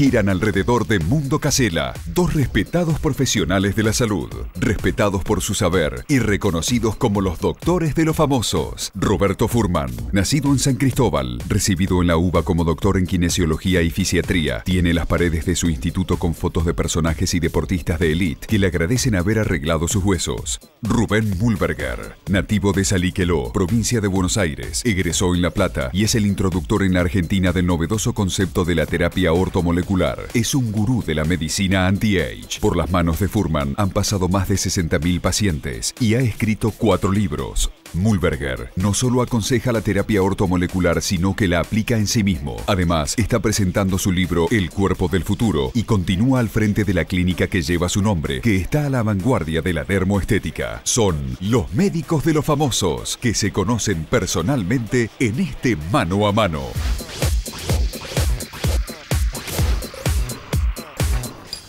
giran alrededor de Mundo Casela, dos respetados profesionales de la salud, respetados por su saber y reconocidos como los doctores de los famosos. Roberto Furman, nacido en San Cristóbal, recibido en la UBA como doctor en kinesiología y fisiatría, tiene las paredes de su instituto con fotos de personajes y deportistas de élite que le agradecen haber arreglado sus huesos. Rubén Mulberger, nativo de Saliqueló, provincia de Buenos Aires, egresó en La Plata y es el introductor en la Argentina del novedoso concepto de la terapia ortomolecular es un gurú de la medicina anti-age. Por las manos de Furman han pasado más de 60.000 pacientes y ha escrito cuatro libros. Mulberger no solo aconseja la terapia ortomolecular, sino que la aplica en sí mismo. Además, está presentando su libro El cuerpo del futuro y continúa al frente de la clínica que lleva su nombre, que está a la vanguardia de la dermoestética. Son los médicos de los famosos, que se conocen personalmente en este mano a mano.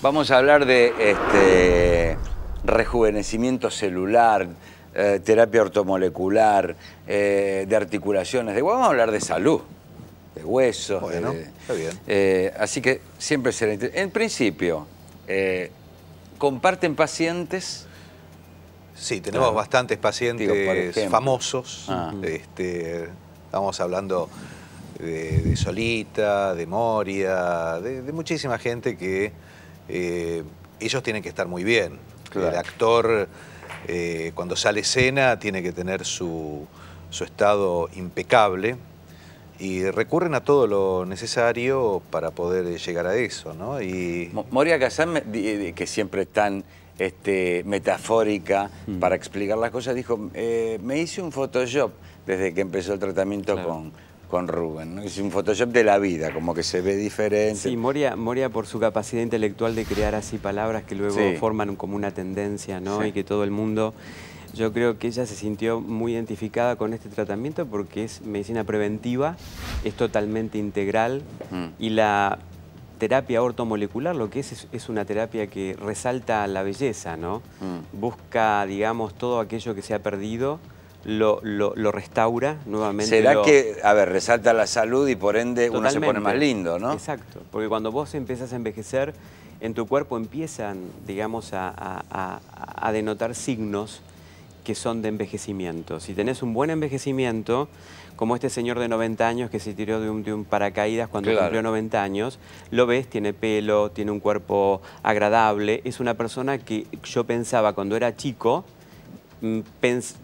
Vamos a hablar de este, rejuvenecimiento celular, eh, terapia ortomolecular, eh, de articulaciones. De, vamos a hablar de salud, de huesos. Bueno, está bien. Eh, así que siempre será En principio, ¿comparten pacientes? Sí, tenemos bastantes pacientes famosos. Ah. Este, estamos hablando de, Solita, de Moria, de muchísima gente que eh, ellos tienen que estar muy bien. El actor, eh, cuando sale escena, tiene que tener su, estado impecable y recurren a todo lo necesario para poder llegar a eso, Y... Moria Kazan, que siempre es tan este, metafórica mm. para explicar las cosas, dijo, eh, me hice un Photoshop desde que empezó el tratamiento con con Rubén. Es un Photoshop de la vida, como que se ve diferente. Sí, Moria, Moria por su capacidad intelectual de crear así palabras que luego forman como una tendencia, ¿no? Y que todo el mundo... Yo creo que ella se sintió muy identificada con este tratamiento porque es medicina preventiva, es totalmente integral mm. y la terapia ortomolecular lo que es es una terapia que resalta la belleza, ¿no? Mm. Busca, digamos, todo aquello que se ha perdido lo, restaura nuevamente. ¿Será que, a ver, resalta la salud y por ende uno se pone más lindo, ¿no? Exacto, porque cuando vos empiezas a envejecer, en tu cuerpo empiezan, digamos, a, denotar signos que son de envejecimiento. Si tenés un buen envejecimiento, como este señor de 90 años que se tiró de un, paracaídas cuando cumplió 90 años, lo ves, tiene pelo, tiene un cuerpo agradable, es una persona que yo pensaba cuando era chico,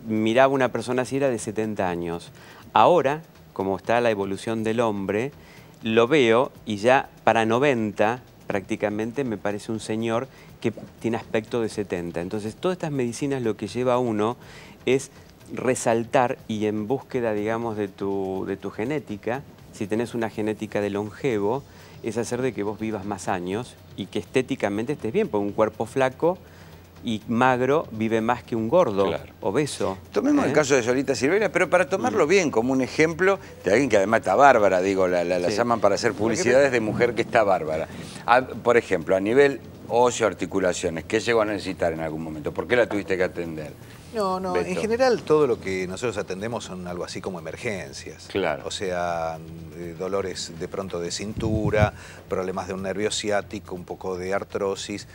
miraba una persona así era de 70 años. Ahora, como está la evolución del hombre, lo veo y ya para 90 prácticamente me parece un señor que tiene aspecto de 70. Entonces, todas estas medicinas lo que lleva a uno es resaltar y en búsqueda, digamos, de tu, de tu genética, si tenés una genética de longevo, es hacer de que vos vivas más años y que estéticamente estés bien, porque un cuerpo flaco y magro vive más que un gordo, obeso. Tomemos el ¿eh? caso de Solita Silveira, pero para tomarlo mm. bien, como un ejemplo de alguien que además está bárbara, digo, la, llaman para hacer publicidades de mujer que está bárbara. por ejemplo, a nivel ocio articulaciones, ¿qué llegó a necesitar en algún momento? ¿Por qué la tuviste que atender? No, no, en general todo lo que nosotros atendemos son algo así como emergencias. Claro. O sea, eh, dolores de pronto de cintura, problemas de un nervio ciático, un poco de artrosis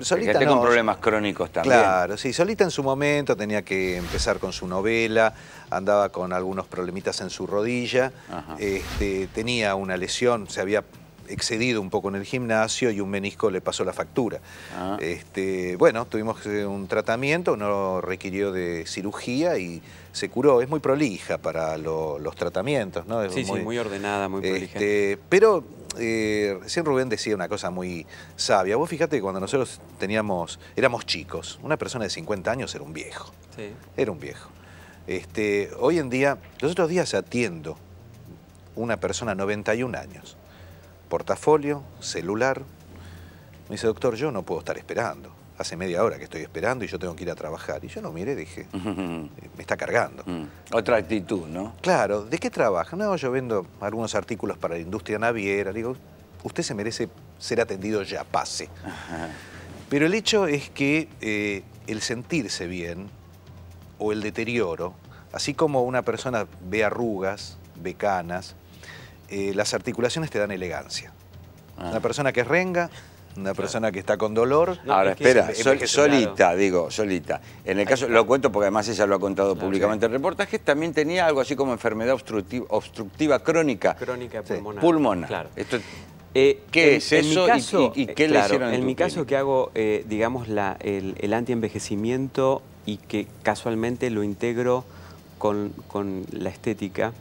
solita problemas crónicos también. Claro, sí, solita en su momento tenía que empezar con su novela, andaba con algunos problemitas en su rodilla, este, tenía una lesión, se había excedido un poco en el gimnasio y un menisco le pasó la factura. Ah. Este, bueno, tuvimos eh, un tratamiento, no requirió de cirugía y se curó. Es muy prolija para los tratamientos, ¿no? Es sí, muy, ordenada, muy prolija. Este, pero eh, recién Rubén decía una cosa muy sabia. Vos fijate que cuando nosotros teníamos, éramos chicos, una persona de 50 años era un viejo. Sí. Era un viejo. Este, hoy en día, los otros días atiendo una persona 91 años. Portafolio, celular. Me dice, doctor, yo no puedo estar esperando hace media hora que estoy esperando y yo tengo que ir a trabajar. Y yo no miré, dije, eh, me está cargando. Mm. Otra actitud, ¿no? Claro, ¿de qué trabaja? No, yo vendo algunos artículos para la industria naviera. Digo, usted se merece ser atendido ya, pase. Pero el hecho es que eh, el sentirse bien o el deterioro, así como una persona ve arrugas, ve canas, eh, las articulaciones te dan elegancia. Ah. Una persona que renga una persona que está con dolor. Ahora, espera, solita, digo, solita. En el caso, lo cuento porque además ella lo ha contado públicamente en el reportajes, también tenía algo así como enfermedad obstructiva, obstructiva crónica. Crónica pulmonar. Eh, ¿Qué es eso y, qué le hicieron? En, mi caso que hago, eh, digamos, la, el, el antienvejecimiento y que casualmente lo integro con, con la estética,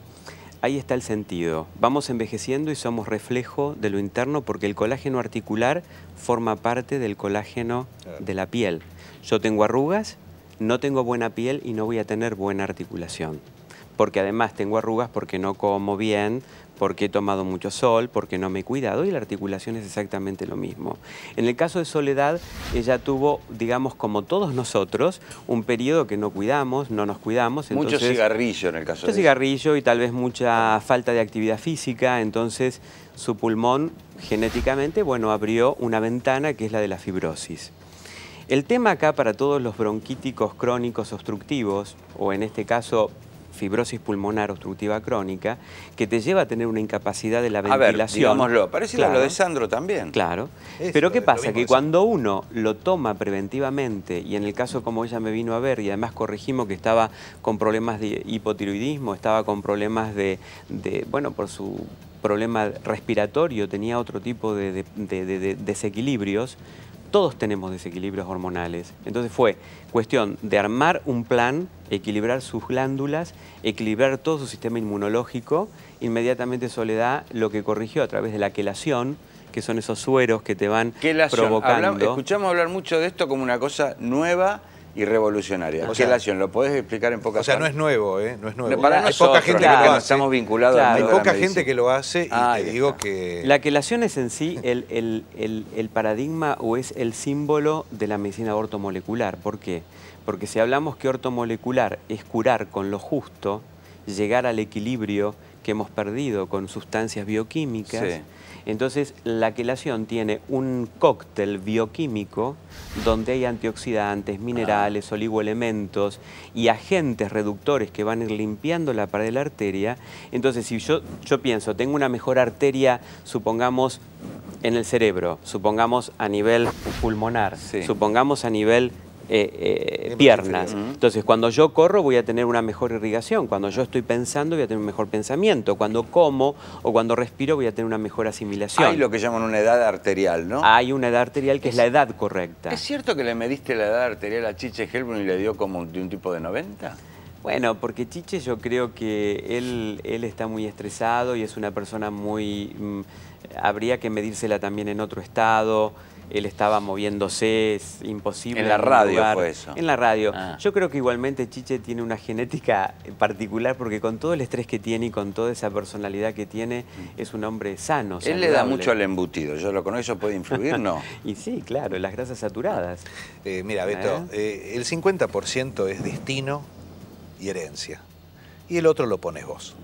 Ahí está el sentido. Vamos envejeciendo y somos reflejo de lo interno porque el colágeno articular forma parte del colágeno de la piel. Yo tengo arrugas, no tengo buena piel y no voy a tener buena articulación. Porque además tengo arrugas porque no como bien, porque he tomado mucho sol, porque no me he cuidado y la articulación es exactamente lo mismo. En el caso de Soledad, ella tuvo, digamos, como todos nosotros, un periodo que no cuidamos, no nos cuidamos. mucho cigarrillo en el caso de de Mucho cigarrillo y tal vez mucha falta de actividad física, entonces su pulmón genéticamente, bueno, abrió una ventana que es la de la fibrosis. El tema acá para todos los bronquíticos crónicos obstructivos, o en este caso fibrosis pulmonar obstructiva crónica, que te lleva a tener una incapacidad de la ventilación. A ver, digámoslo, lo de Sandro también. Claro. Pero ¿qué pasa? Que cuando uno lo toma preventivamente, y en el caso como ella me vino a ver, y además corregimos que estaba con problemas de hipotiroidismo, estaba con problemas de, bueno, por su problema respiratorio, tenía otro tipo de desequilibrios, todos tenemos desequilibrios hormonales. Entonces fue cuestión de armar un plan, equilibrar sus glándulas, equilibrar todo su sistema inmunológico. Inmediatamente Soledad lo que corrigió a través de la quelación, que son esos sueros que te van provocando. escuchamos hablar mucho de esto como una cosa nueva y revolucionaria. ¿Lo podés explicar en pocas palabras? O sea, no es nuevo, ¿eh? No es nuevo. para hay poca gente que lo hace. Estamos vinculados Hay poca gente que lo hace y te digo que... La quelación es en sí el, paradigma o es el símbolo de la medicina ortomolecular. ¿Por qué? Porque si hablamos que ortomolecular es curar con lo justo, llegar al equilibrio que hemos perdido con sustancias bioquímicas... Sí entonces, la quelación tiene un cóctel bioquímico donde hay antioxidantes, minerales, oligoelementos y agentes reductores que van a ir limpiando la pared de la arteria. Entonces, si yo, pienso, tengo una mejor arteria, supongamos, en el cerebro, supongamos a nivel pulmonar, supongamos a nivel eh, eh piernas. Entonces, cuando yo corro voy a tener una mejor irrigación, cuando yo estoy pensando voy a tener un mejor pensamiento, cuando como o cuando respiro voy a tener una mejor asimilación. Hay lo que llaman una edad arterial, ¿no? Hay una edad arterial que es, la edad correcta. ¿Es cierto que le mediste la edad arterial a Chiche Helbrun y le dio como de un tipo de 90? Bueno, porque Chiche yo creo que él, él está muy estresado y es una persona muy... Mm, habría que medírsela también en otro estado él estaba moviéndose, es imposible. En la radio fue eso. En la radio. Ah. Yo creo que igualmente Chiche tiene una genética particular porque con todo el estrés que tiene y con toda esa personalidad que tiene, mm. es un hombre sano. Él le da mucho al embutido, yo lo conozco, eso puede influir, ¿no? y sí, claro, las grasas saturadas. Eh, mira, Beto, ¿Eh? Eh, el 50% es destino y herencia. Y el otro lo pones vos.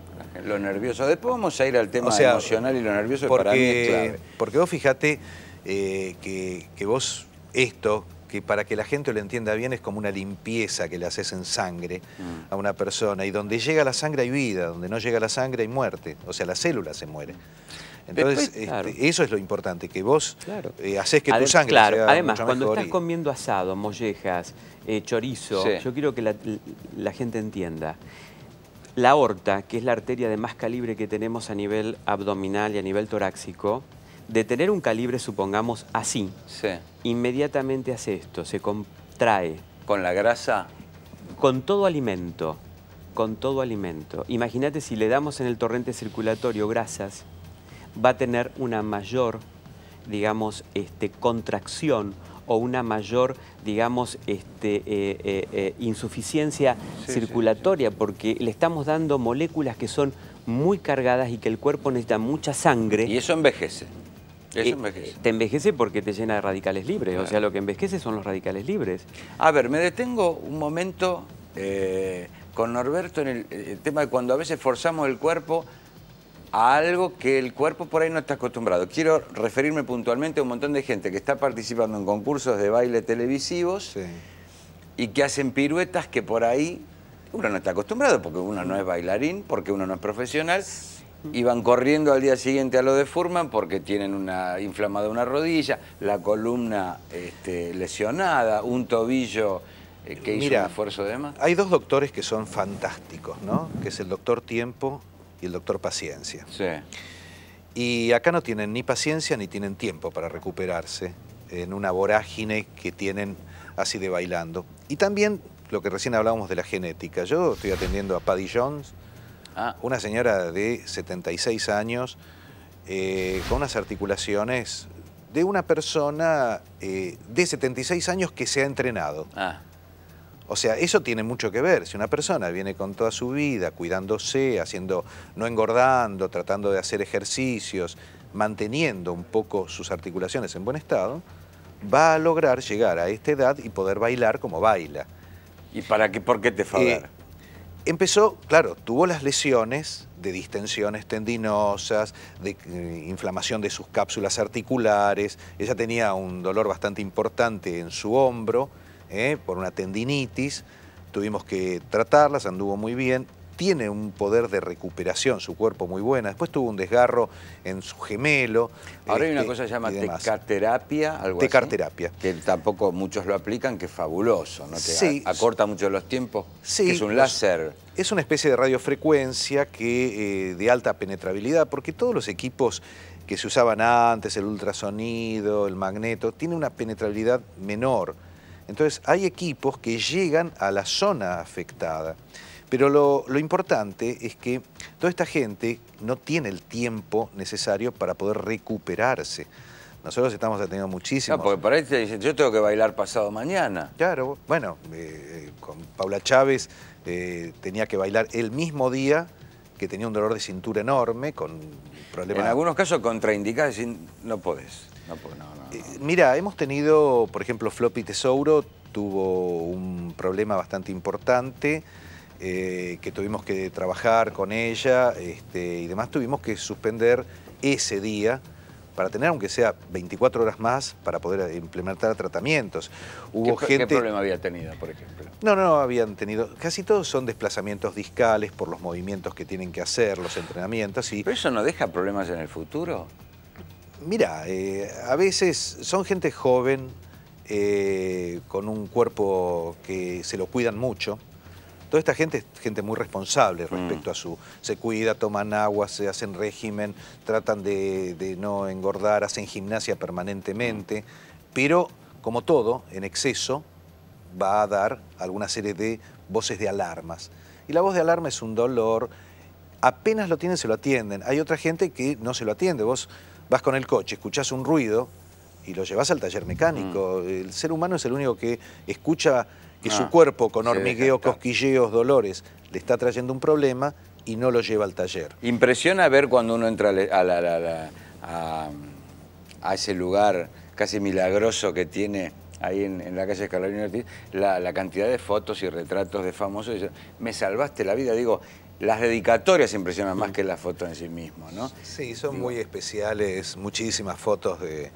Lo nervioso. Después vamos a ir al tema emocional y lo nervioso porque, para mí Porque vos fíjate eh, que, vos esto, que para que la gente lo entienda bien es como una limpieza que le haces en sangre mm. a una persona y donde llega la sangre hay vida, donde no llega la sangre hay muerte, o sea, la célula se muere. Entonces, este, eso es lo importante, que vos eh, haces que tu sangre claro. Además, cuando estás comiendo asado, mollejas, eh, chorizo, yo quiero que la, la gente entienda. La aorta, que es la arteria de más calibre que tenemos a nivel abdominal y a nivel torácico, de tener un calibre, supongamos, así, inmediatamente hace esto, se contrae. ¿Con la grasa? Con todo alimento, con todo alimento. Imagínate si le damos en el torrente circulatorio grasas, va a tener una mayor, digamos, este, contracción o una mayor, digamos, este, eh, eh, eh, insuficiencia circulatoria, porque le estamos dando moléculas que son muy cargadas y que el cuerpo necesita mucha sangre. Y eso envejece. Eh, te envejece porque te llena de radicales libres. O sea, lo que envejece son los radicales libres. A ver, me detengo un momento eh, con Norberto en el, tema de cuando a veces forzamos el cuerpo a algo que el cuerpo por ahí no está acostumbrado. Quiero referirme puntualmente a un montón de gente que está participando en concursos de baile televisivos y que hacen piruetas que por ahí uno no está acostumbrado porque uno no es bailarín, porque uno no es profesional Iban corriendo al día siguiente a lo de Furman porque tienen una inflamada una rodilla, la columna este, lesionada, un tobillo eh, que hizo un esfuerzo de más. Hay dos doctores que son fantásticos, ¿no? Que es el doctor Tiempo y el doctor Paciencia. Sí. Y acá no tienen ni paciencia ni tienen tiempo para recuperarse en una vorágine que tienen así de bailando. Y también lo que recién hablábamos de la genética. Yo estoy atendiendo a Paddy Jones, Ah. Una señora de 76 años eh, con unas articulaciones de una persona eh, de 76 años que se ha entrenado. Ah. O sea, eso tiene mucho que ver. Si una persona viene con toda su vida cuidándose, haciendo, no engordando, tratando de hacer ejercicios, manteniendo un poco sus articulaciones en buen estado, va a lograr llegar a esta edad y poder bailar como baila. ¿Y para qué, por qué te falla empezó, claro, tuvo las lesiones de distensiones tendinosas, de eh, inflamación de sus cápsulas articulares, ella tenía un dolor bastante importante en su hombro eh, por una tendinitis, tuvimos que tratarlas, anduvo muy bien, tiene un poder de recuperación, su cuerpo muy buena. Después tuvo un desgarro en su gemelo. Ahora hay una este, cosa que se llama tecaterapia, algo tecarterapia. que tampoco muchos lo aplican, que es fabuloso, ¿no? acorta mucho los tiempos, es un láser. Es una especie de radiofrecuencia que, eh, de alta penetrabilidad, porque todos los equipos que se usaban antes, el ultrasonido, el magneto, tiene una penetrabilidad menor. Entonces hay equipos que llegan a la zona afectada. Pero lo, importante es que toda esta gente no tiene el tiempo necesario para poder recuperarse. Nosotros estamos atendiendo muchísimo. No, porque para ahí te dicen, yo tengo que bailar pasado mañana. Claro, bueno, eh, eh, con Paula Chávez eh, tenía que bailar el mismo día que tenía un dolor de cintura enorme, con problemas... En algunos casos contraindicadas no podés. No, mira, hemos tenido, por ejemplo, Floppy Tesouro tuvo un problema bastante importante eh, que tuvimos que trabajar con ella este, y demás, tuvimos que suspender ese día para tener, aunque sea 24 horas más, para poder eh, implementar tratamientos. Hubo ¿Qué, gente... problema había tenido, por ejemplo? No, no, habían tenido... Casi todos son desplazamientos discales por los movimientos que tienen que hacer, los entrenamientos y... ¿Pero eso no deja problemas en el futuro? Mira, eh, a veces son gente joven, con un cuerpo que se lo cuidan mucho, Toda esta gente es gente muy responsable respecto mm. a su... Se cuida, toman agua, se hacen régimen, tratan de, no engordar, hacen gimnasia permanentemente, pero como todo, en exceso, va a dar alguna serie de voces de alarmas. Y la voz de alarma es un dolor, apenas lo tienen se lo atienden. Hay otra gente que no se lo atiende, vos vas con el coche, escuchás un ruido y lo llevas al taller mecánico. Mm. El ser humano es el único que escucha que ah, su cuerpo con hormigueos, cosquilleos, dolores, le está trayendo un problema y no lo lleva al taller. Impresiona ver cuando uno entra e, a, la, a, ese lugar casi milagroso que tiene ahí en, la calle y Ortiz, la, cantidad de fotos y retratos de famosos. me salvaste la vida, digo, las dedicatorias impresionan más mm. que la foto en sí mismo, ¿no? Sí, son muy especiales, muchísimas fotos de,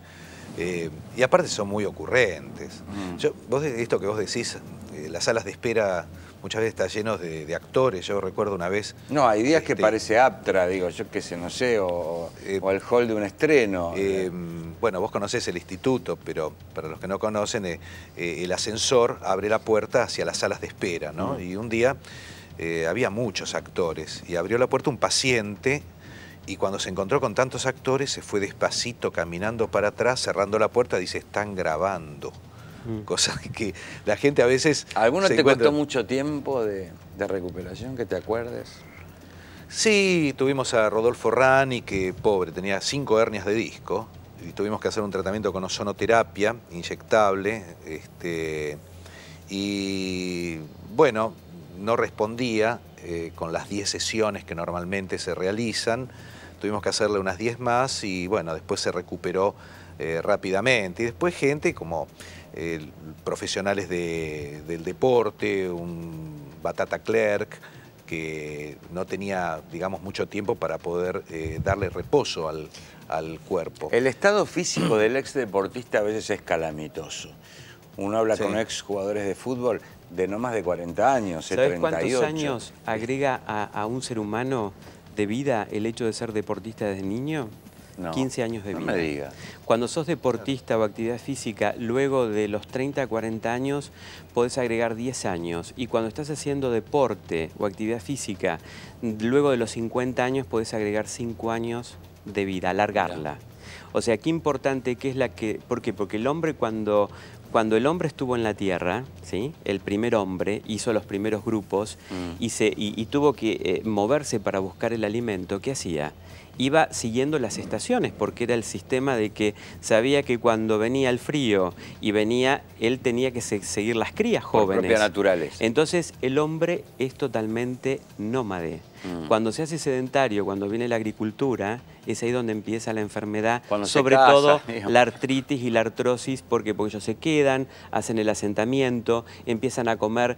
eh, y aparte son muy ocurrentes. Mm. vos, esto que vos decís, eh, las salas de espera muchas veces están llenas de, actores. Yo recuerdo una vez... No, hay días que este, parece Aptra, digo, yo qué sé, no sé, o, eh, el hall de un estreno. bueno, vos conocés el instituto, pero para los que no conocen, el ascensor abre la puerta hacia las salas de espera, ¿no? Mm. Y un día había muchos actores y abrió la puerta un paciente y cuando se encontró con tantos actores, se fue despacito, caminando para atrás, cerrando la puerta, dice, están grabando. Mm. Cosa que la gente a veces... ¿Alguno te costó mucho tiempo de, recuperación, que te acuerdes? Sí, tuvimos a Rodolfo Rani, que pobre, tenía cinco hernias de disco, y tuvimos que hacer un tratamiento con ozonoterapia inyectable, este, y bueno, no respondía eh, con las 10 sesiones que normalmente se realizan tuvimos que hacerle unas 10 más y bueno, después se recuperó eh, rápidamente. Y después gente como eh, profesionales del deporte, un Batata Clerk, que no tenía, digamos, mucho tiempo para poder eh, darle reposo al, cuerpo. El estado físico del ex deportista a veces es calamitoso. Uno habla con ex jugadores de fútbol de no más de 40 años, ¿Sabes 38. ¿Cuántos años agrega a un ser humano de vida el hecho de ser deportista desde niño? 15 años de vida. me diga. Cuando sos deportista o actividad física, luego de los 30 a 40 años, podés agregar 10 años. Y cuando estás haciendo deporte o actividad física, luego de los 50 años, podés agregar 5 años de vida, alargarla. O sea, qué importante que es la que... ¿Por qué? Porque el hombre cuando cuando el hombre estuvo en la Tierra, ¿sí? el primer hombre hizo los primeros grupos mm. y, se, y, tuvo que eh, moverse para buscar el alimento, ¿qué hacía? iba siguiendo las estaciones, porque era el sistema de que sabía que cuando venía el frío y venía, él tenía que seguir las crías jóvenes. naturales. Entonces, el hombre es totalmente nómade. Mm. Cuando se hace sedentario, cuando viene la agricultura, es ahí donde empieza la enfermedad, sobre todo la artritis y la artrosis, porque, porque ellos se quedan, hacen el asentamiento, empiezan a comer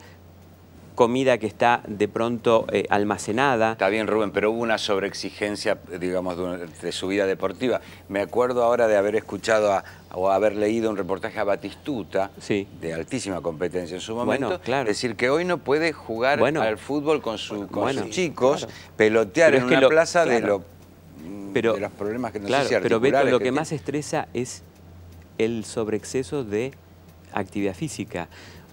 comida que está de pronto eh, almacenada. Está bien, Rubén, pero hubo una sobreexigencia, digamos, de, su vida deportiva. Me acuerdo ahora de haber escuchado o haber leído un reportaje a Batistuta, de altísima competencia en su momento, Es decir que hoy no puede jugar al fútbol con, sus chicos, pelotear en una plaza de, lo, los problemas que no se sé Pero Beto, lo que más estresa es el sobreexceso de actividad física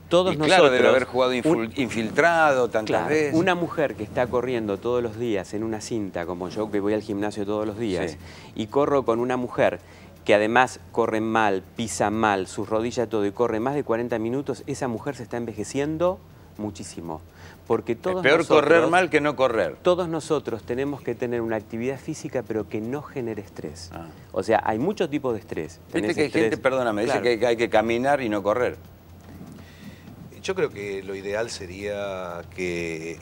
todos claro, de haber jugado infiltrado tantas veces. Una mujer que está corriendo todos los días en una cinta, como yo que voy al gimnasio todos los días, y corro con una mujer que además corre mal, pisa mal, sus rodillas todo, y corre más de 40 minutos, esa mujer se está envejeciendo muchísimo. Porque todos peor correr mal que no correr. Todos nosotros tenemos que tener una actividad física, pero que no genere estrés. Ah. O sea, hay muchos tipos de estrés. Viste que hay gente, perdóname, dice que hay que caminar y no correr yo creo que lo ideal sería que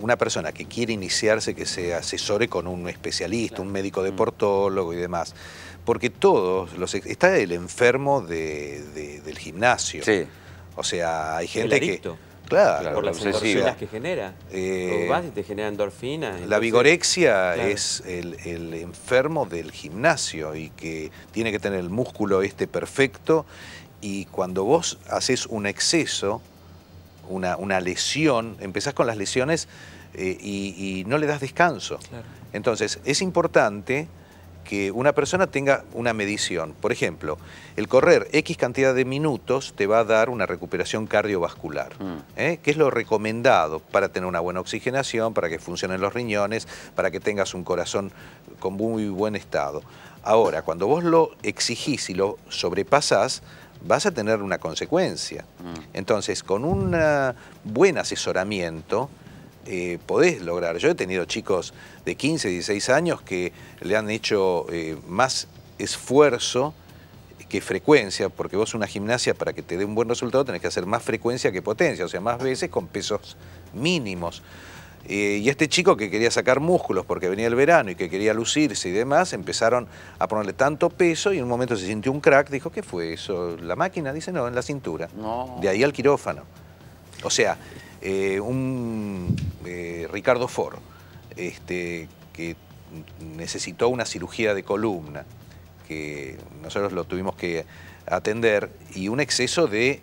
una persona que quiere iniciarse, que se asesore con un especialista, un médico mm. deportólogo y demás. Porque todos, los, está el enfermo del gimnasio. Sí. O sea, hay gente que... Claro, por las endorfinas que genera. Eh, vas y te genera endorfinas. la vigorexia es el, enfermo del gimnasio y que tiene que tener el músculo este perfecto y cuando vos haces un exceso, una, lesión, empezás con las lesiones eh, y, no le das descanso. Entonces, es importante que una persona tenga una medición. Por ejemplo, el correr X cantidad de minutos te va a dar una recuperación cardiovascular, mm. ¿eh? que es lo recomendado para tener una buena oxigenación, para que funcionen los riñones, para que tengas un corazón con muy buen estado. Ahora, cuando vos lo exigís y lo sobrepasás, vas a tener una consecuencia. Entonces, con un ah, buen asesoramiento, eh, podés lograr. Yo he tenido chicos de 15, 16 años que le han hecho eh, más esfuerzo que frecuencia, porque vos una gimnasia para que te dé un buen resultado tenés que hacer más frecuencia que potencia, o sea, más veces con pesos mínimos. Eh, y este chico que quería sacar músculos porque venía el verano y que quería lucirse y demás, empezaron a ponerle tanto peso y en un momento se sintió un crack, dijo, ¿qué fue eso? ¿La máquina? Dice, no, en la cintura. De ahí al quirófano. O sea, eh, un eh, Ricardo Foro, este, que necesitó una cirugía de columna, que nosotros lo tuvimos que atender, y un exceso de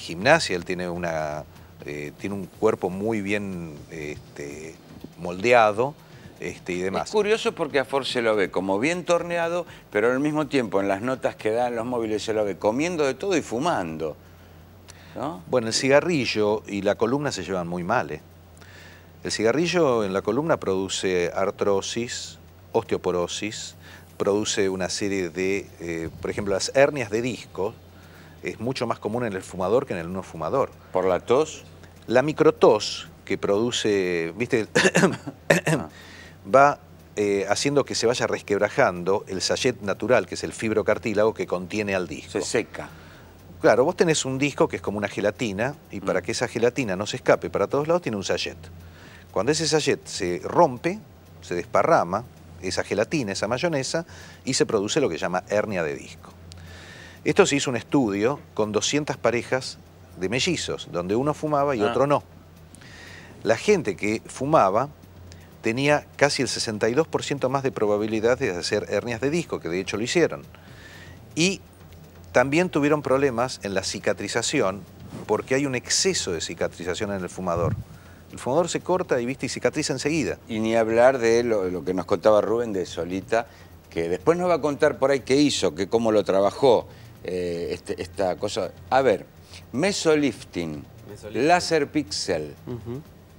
gimnasia, él tiene una eh, tiene un cuerpo muy bien este, moldeado este, y demás. Es curioso porque a Ford se lo ve como bien torneado, pero al mismo tiempo en las notas que dan los móviles se lo ve comiendo de todo y fumando. Bueno, el cigarrillo y la columna se llevan muy mal. ¿eh? El cigarrillo en la columna produce artrosis, osteoporosis, produce una serie de, eh, por ejemplo, las hernias de disco es mucho más común en el fumador que en el no fumador. ¿Por la tos? La microtos que produce, viste, va eh, haciendo que se vaya resquebrajando el sayet natural, que es el fibrocartílago que contiene al disco. Se seca. Claro, vos tenés un disco que es como una gelatina y para mm. que esa gelatina no se escape para todos lados tiene un sayet Cuando ese sayet se rompe, se desparrama esa gelatina, esa mayonesa y se produce lo que se llama hernia de disco. Esto se hizo un estudio con 200 parejas de mellizos, donde uno fumaba y ah. otro no. La gente que fumaba tenía casi el 62% más de probabilidad de hacer hernias de disco, que de hecho lo hicieron. Y también tuvieron problemas en la cicatrización, porque hay un exceso de cicatrización en el fumador. El fumador se corta y, ¿viste? y cicatriza enseguida. Y ni hablar de lo, que nos contaba Rubén de Solita, que después nos va a contar por ahí qué hizo, que cómo lo trabajó eh, este, esta cosa. A ver, mesolifting, mesolifting. láser pixel,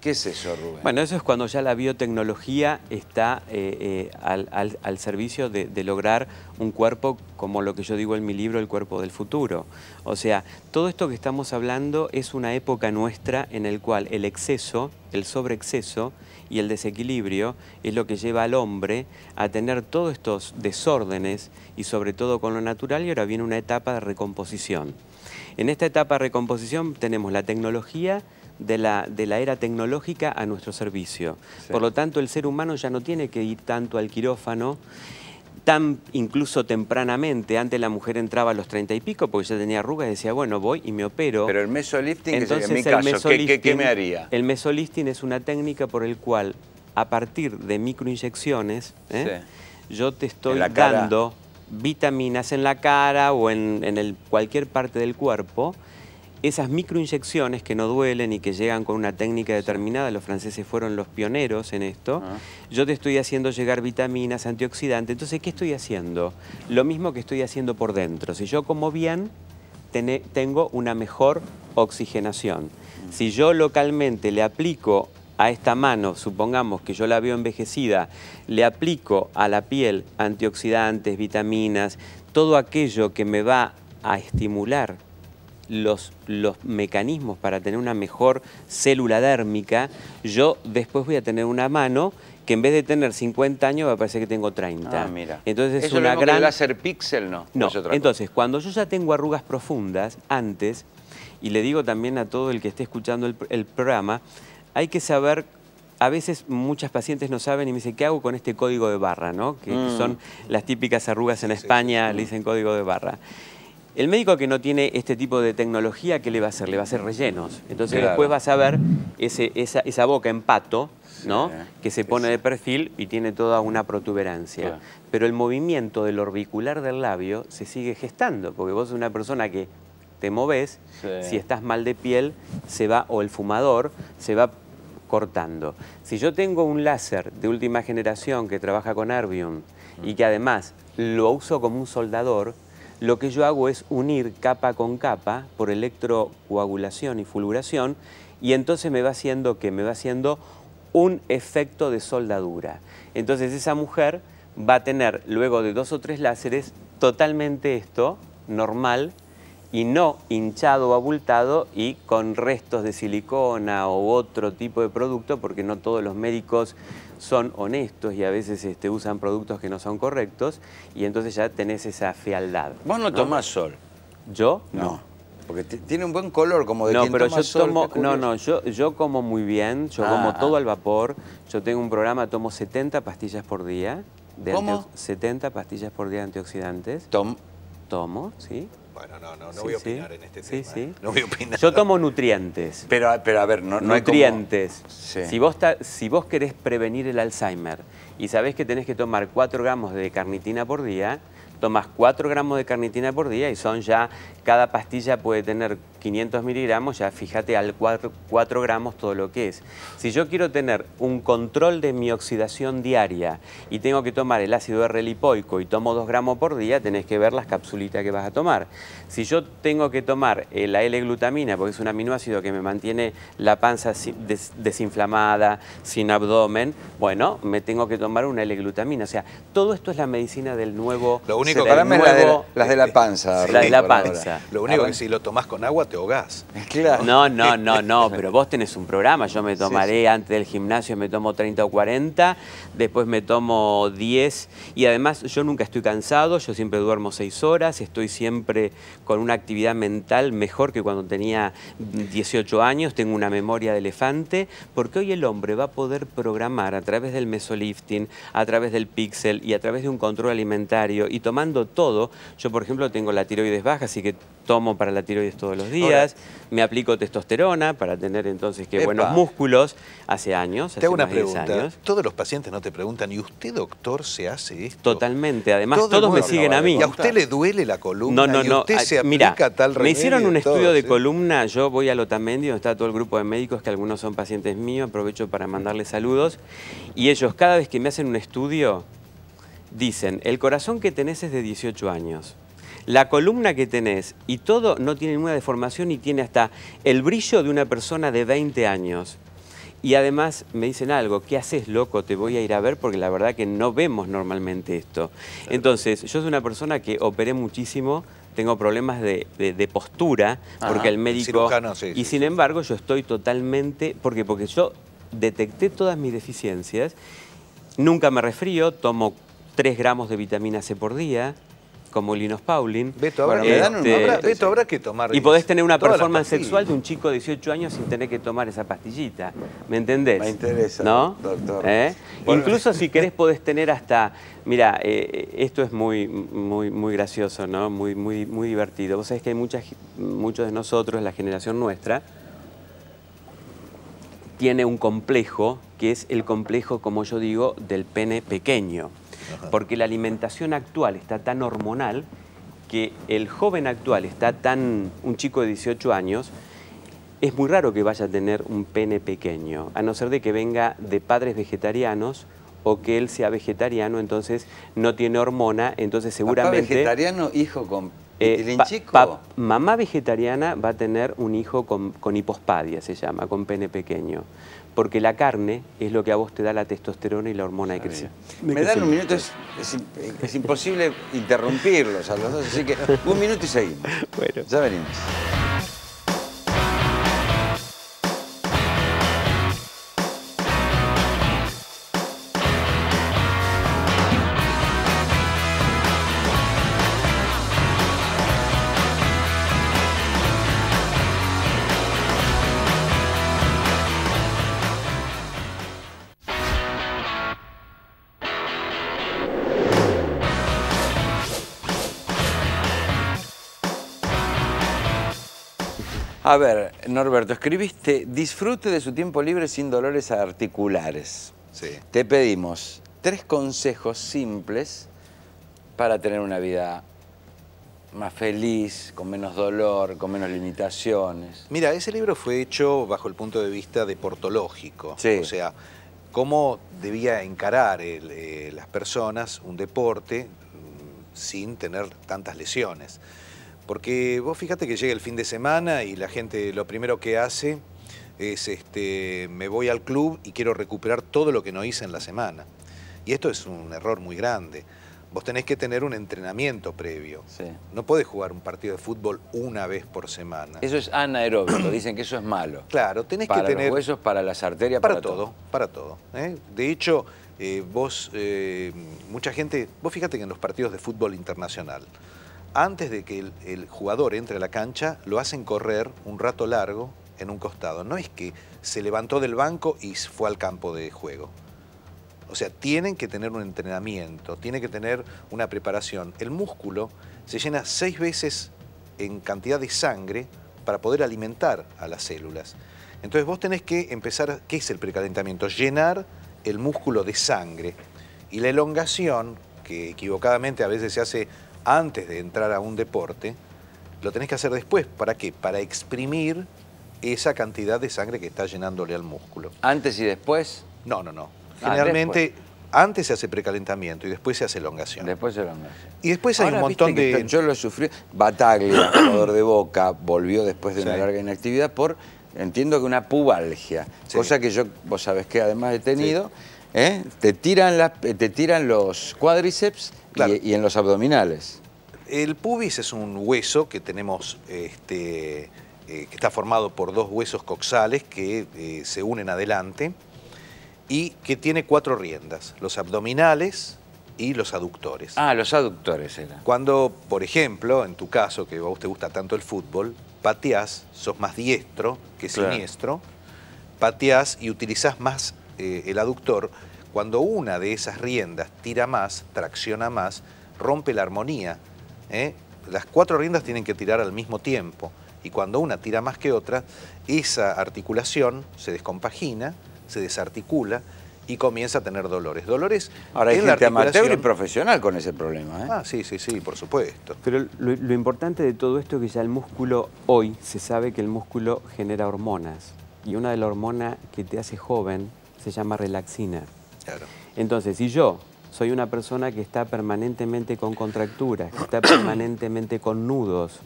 ¿Qué es eso, Rubén? Bueno, eso es cuando ya la biotecnología está eh, eh, al, servicio de, de, lograr un cuerpo, como lo que yo digo en mi libro, el cuerpo del futuro. O sea, todo esto que estamos hablando es una época nuestra en el cual el exceso, el sobreexceso y el desequilibrio es lo que lleva al hombre a tener todos estos desórdenes y sobre todo con lo natural y ahora viene una etapa de recomposición. En esta etapa de recomposición tenemos la tecnología, de la, de la era tecnológica a nuestro servicio. Por lo tanto, el ser humano ya no tiene que ir tanto al quirófano tan incluso tempranamente, antes la mujer entraba a los treinta y pico porque ya tenía arrugas y decía, bueno, voy y me opero. Pero el mesolifting, Entonces, mi caso, qué, me haría? El mesolifting es una técnica por el cual, a partir de microinyecciones, ¿eh? yo te estoy dando vitaminas en la cara o en, en el, cualquier parte del cuerpo esas microinyecciones que no duelen y que llegan con una técnica determinada, los franceses fueron los pioneros en esto, ah. yo te estoy haciendo llegar vitaminas, antioxidantes, entonces ¿qué estoy haciendo? Lo mismo que estoy haciendo por dentro. Si yo como bien, tengo una mejor oxigenación. Mm. Si yo localmente le aplico a esta mano, supongamos que yo la veo envejecida, le aplico a la piel antioxidantes, vitaminas, todo aquello que me va a estimular los, los mecanismos para tener una mejor célula dérmica, yo después voy a tener una mano que en vez de tener 50 años va a parecer que tengo 30. Ah, mira. Entonces es una gran... láser píxel no. entonces cuando yo ya tengo arrugas profundas antes, y le digo también a todo el que esté escuchando el, programa, hay que saber a veces muchas pacientes no saben y me dicen, ¿qué hago con este código de barra? ¿no? Que mm. son las típicas arrugas en España, le dicen código de barra. El médico que no tiene este tipo de tecnología, ¿qué le va a hacer? Le va a hacer rellenos. Entonces después vas a ver esa, boca en pato, ¿no? que se pone de perfil y tiene toda una protuberancia. Pero el movimiento del orbicular del labio se sigue gestando, porque vos sos una persona que te movés. si estás mal de piel, se va, o el fumador, se va cortando. Si yo tengo un láser de última generación que trabaja con Erbium y mm. que además lo uso como un soldador, lo que yo hago es unir capa con capa por electrocoagulación y fulguración y entonces me va haciendo que me va haciendo un efecto de soldadura. Entonces esa mujer va a tener luego de dos o tres láseres totalmente esto normal y no hinchado o abultado y con restos de silicona o otro tipo de producto, porque no todos los médicos son honestos y a veces este, usan productos que no son correctos, y entonces ya tenés esa fealdad. Vos no, tomás sol. ¿Yo? No. Porque tiene un buen color, como de No, pero yo tomo... No, no, yo, yo como muy bien, yo ah, como ah. todo al vapor. Yo tengo un programa, tomo 70 pastillas por día. De 70 pastillas por día de antioxidantes. Tomo. Tomo, sí. Bueno, no, no, no voy a opinar en este tema. Sí, sí. No Yo tomo nutrientes. Pero, pero a ver, no, Nutrientes. Hay si, vos si vos querés prevenir el Alzheimer y sabés que tenés que tomar 4 gramos de carnitina por día, tomas 4 gramos de carnitina por día y son ya cada pastilla puede tener 500 miligramos, ya fíjate al 4, gramos todo lo que es. Si yo quiero tener un control de mi oxidación diaria y tengo que tomar el ácido R-lipoico y tomo 2 gramos por día, tenés que ver las capsulitas que vas a tomar. Si yo tengo que tomar eh, la L-glutamina, porque es un aminoácido que me mantiene la panza desinflamada, sin abdomen, bueno, me tengo que tomar una L-glutamina. O sea, todo esto es la medicina del nuevo... Lo único que es las de la panza. las de la panza lo único que si lo tomás con agua te ahogás. No, no, no, no, pero vos tenés un programa. Yo me tomaré antes del gimnasio, me tomo 30 o 40, después me tomo 10. Y además yo nunca estoy cansado, yo siempre duermo 6 horas, estoy siempre con una actividad mental mejor que cuando tenía 18 años, tengo una memoria de elefante, porque hoy el hombre va a poder programar a través del mesolifting, a través del pixel y a través de un control alimentario y tomando todo, yo por ejemplo tengo la tiroides baja, así que tomo para la tiroides todos los días, me aplico testosterona para tener entonces que buenos músculos hace años. hace hago una pregunta. Todos los pacientes no te preguntan, ¿y usted, doctor, se hace esto? Totalmente, además todos me siguen a mí. ¿Y a usted le duele la columna? No, no, no. Usted ah, me hicieron un estudio de ¿eh? columna, yo voy a Otamendi, donde está todo el grupo de médicos, que algunos son pacientes míos, aprovecho para mandarles saludos, y ellos cada vez que me hacen un estudio, dicen, el corazón que tenés es de 18 años la columna que tenés y todo no tiene ninguna deformación y tiene hasta el brillo de una persona de 20 años. Y además me dicen algo, ¿qué haces loco? Te voy a ir a ver porque la verdad que no vemos normalmente esto. Entonces, yo soy una persona que operé muchísimo, tengo problemas de, postura, porque el médico... y sin embargo, yo estoy totalmente... Porque, porque yo detecté todas mis deficiencias, nunca me resfrío, tomo 3 gramos de vitamina C por día, ...como Linus Pauling, Beto, habrá que tomar. Y podés tener una performance sexual de un chico de 18 años sin tener que tomar esa pastillita. ¿Me entendés? Me interesa, ¿no? doctor. ¿Eh? Incluso si querés podés tener hasta... Mira, eh, eh, esto es muy, muy, muy gracioso, ¿no? Muy, muy, muy divertido. Vos sabés que hay muchas, muchos de nosotros, la generación nuestra, tiene un complejo que es el complejo, como yo digo, del pene pequeño porque la alimentación actual está tan hormonal que el joven actual está tan, un chico de 18 años, es muy raro que vaya a tener un pene pequeño, a no ser de que venga de padres vegetarianos o que él sea vegetariano, entonces no tiene hormona, entonces seguramente... vegetariano, hijo con eh, mamá vegetariana va a tener un hijo con, con hipospadia, se llama, con pene pequeño porque la carne es lo que a vos te da la testosterona y la hormona de crecimiento. Me dan un minuto, es, imposible interrumpirlos a los dos, así que un minuto y seguimos. Bueno. Ya venimos. A ver, Norberto, escribiste, disfrute de su tiempo libre sin dolores articulares. Sí. Te pedimos tres consejos simples para tener una vida más feliz, con menos dolor, con menos limitaciones. Mira, ese libro fue hecho bajo el punto de vista deportológico. O sea, cómo debía encarar eh, las personas un deporte mm, sin tener tantas lesiones. Porque vos fíjate que llega el fin de semana y la gente lo primero que hace es este, me voy al club y quiero recuperar todo lo que no hice en la semana. Y esto es un error muy grande. Vos tenés que tener un entrenamiento previo. No podés jugar un partido de fútbol una vez por semana. Eso es anaeróbico, dicen que eso es malo. Claro, tenés que tener... Para los huesos, para las arterias, para, todo, Para todo. ¿eh? De hecho, eh, vos, eh, mucha gente... Vos fíjate que en los partidos de fútbol internacional antes de que el, jugador entre a la cancha, lo hacen correr un rato largo en un costado. No es que se levantó del banco y fue al campo de juego. O sea, tienen que tener un entrenamiento, tienen que tener una preparación. El músculo se llena seis veces en cantidad de sangre para poder alimentar a las células. Entonces vos tenés que empezar, ¿qué es el precalentamiento? Llenar el músculo de sangre. Y la elongación, que equivocadamente a veces se hace antes de entrar a un deporte, lo tenés que hacer después. ¿Para qué? Para exprimir esa cantidad de sangre que está llenándole al músculo. ¿Antes y después? No, no, no. Ah, Generalmente antes se hace precalentamiento y después se hace elongación. Después se elongación. Y después hay un montón de... yo lo he sufrido. Bataglia, dolor de boca, volvió después de una larga inactividad por, entiendo que una pubalgia, cosa que yo, vos sabés que además he tenido... ¿eh? te, tiran te tiran los cuádriceps y, en los abdominales. El pubis es un hueso que tenemos, este, eh, que está formado por dos huesos coxales que eh, se unen adelante y que tiene cuatro riendas, los abdominales y los aductores. Ah, los aductores era. Cuando, por ejemplo, en tu caso, que a vos te gusta tanto el fútbol, pateás, sos más diestro que siniestro, pateás y utilizás más eh, el aductor, cuando una de esas riendas tira más, tracciona más, rompe la armonía. ¿eh? Las cuatro riendas tienen que tirar al mismo tiempo y cuando una tira más que otra, esa articulación se descompagina, se desarticula y comienza a tener dolores. Dolores Ahora hay gente amateur y profesional con ese problema. ¿eh? Ah, sí, sí, sí, por supuesto. Pero lo, lo, importante de todo esto es que ya el músculo, hoy se sabe que el músculo genera hormonas. Y una de las hormonas que te hace joven se llama relaxina. Entonces, si yo soy una persona que está permanentemente con contracturas, que está permanentemente con nudos,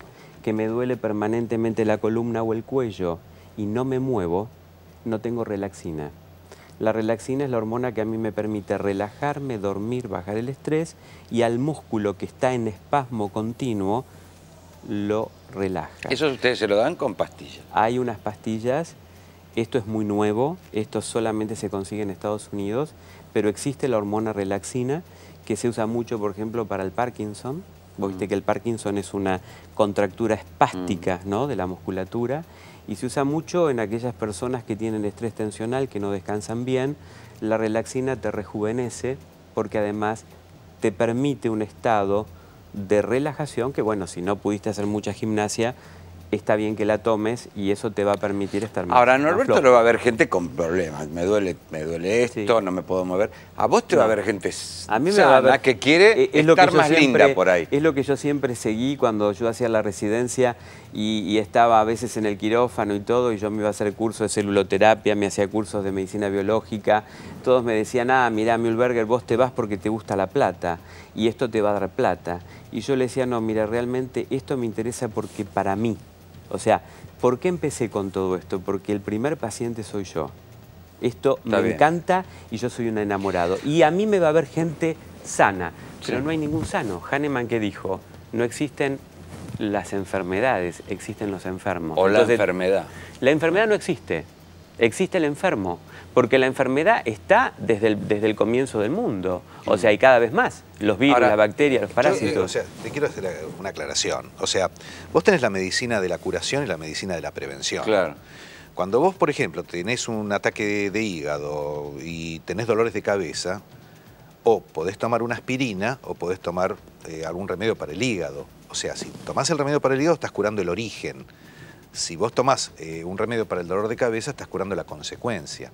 que me duele permanentemente la columna o el cuello y no me muevo, no tengo relaxina. La relaxina es la hormona que a mí me permite relajarme, dormir, bajar el estrés y al músculo que está en espasmo continuo lo relaja. ¿Eso ustedes se lo dan con pastillas? Hay unas pastillas esto es muy nuevo, esto solamente se consigue en Estados Unidos, pero existe la hormona relaxina que se usa mucho, por ejemplo, para el Parkinson. Vos viste mm. que el Parkinson es una contractura espástica mm. ¿no? de la musculatura y se usa mucho en aquellas personas que tienen estrés tensional, que no descansan bien. La relaxina te rejuvenece porque además te permite un estado de relajación que, bueno, si no pudiste hacer mucha gimnasia, está bien que la tomes y eso te va a permitir estar más. Ahora, Norberto lo va a haber gente con problemas. Me duele, me duele esto, no me puedo mover. A vos te va a haber gente a mí me va a que quiere e-, estar lo que más linda por ahí. Es lo que yo siempre seguí cuando yo hacía la residencia y, estaba a veces en el quirófano y todo, y yo me iba a hacer cursos de celuloterapia, me hacía cursos de medicina biológica. Todos me decían, ah, mirá, Mühlberger, vos te vas porque te gusta la plata y esto te va a dar plata. Y yo le decía, no, mira, realmente esto me interesa porque para mí o sea, ¿por qué empecé con todo esto? Porque el primer paciente soy yo. Esto me encanta y yo soy un enamorado. Y a mí me va a ver gente sana, pero no hay ningún sano. Hahnemann que dijo, no existen las enfermedades, existen los enfermos. O la enfermedad. La enfermedad no existe existe el enfermo, porque la enfermedad está desde el, desde el comienzo del mundo, o sea, hay cada vez más, los virus, las bacterias, los parásitos. Eh, o sea, te quiero hacer una aclaración, o sea, vos tenés la medicina de la curación y la medicina de la prevención. Claro. Cuando vos, por ejemplo, tenés un ataque de, hígado y tenés dolores de cabeza, o podés tomar una aspirina o podés tomar eh, algún remedio para el hígado. O sea, si tomás el remedio para el hígado, estás curando el origen si vos tomás eh, un remedio para el dolor de cabeza, estás curando la consecuencia.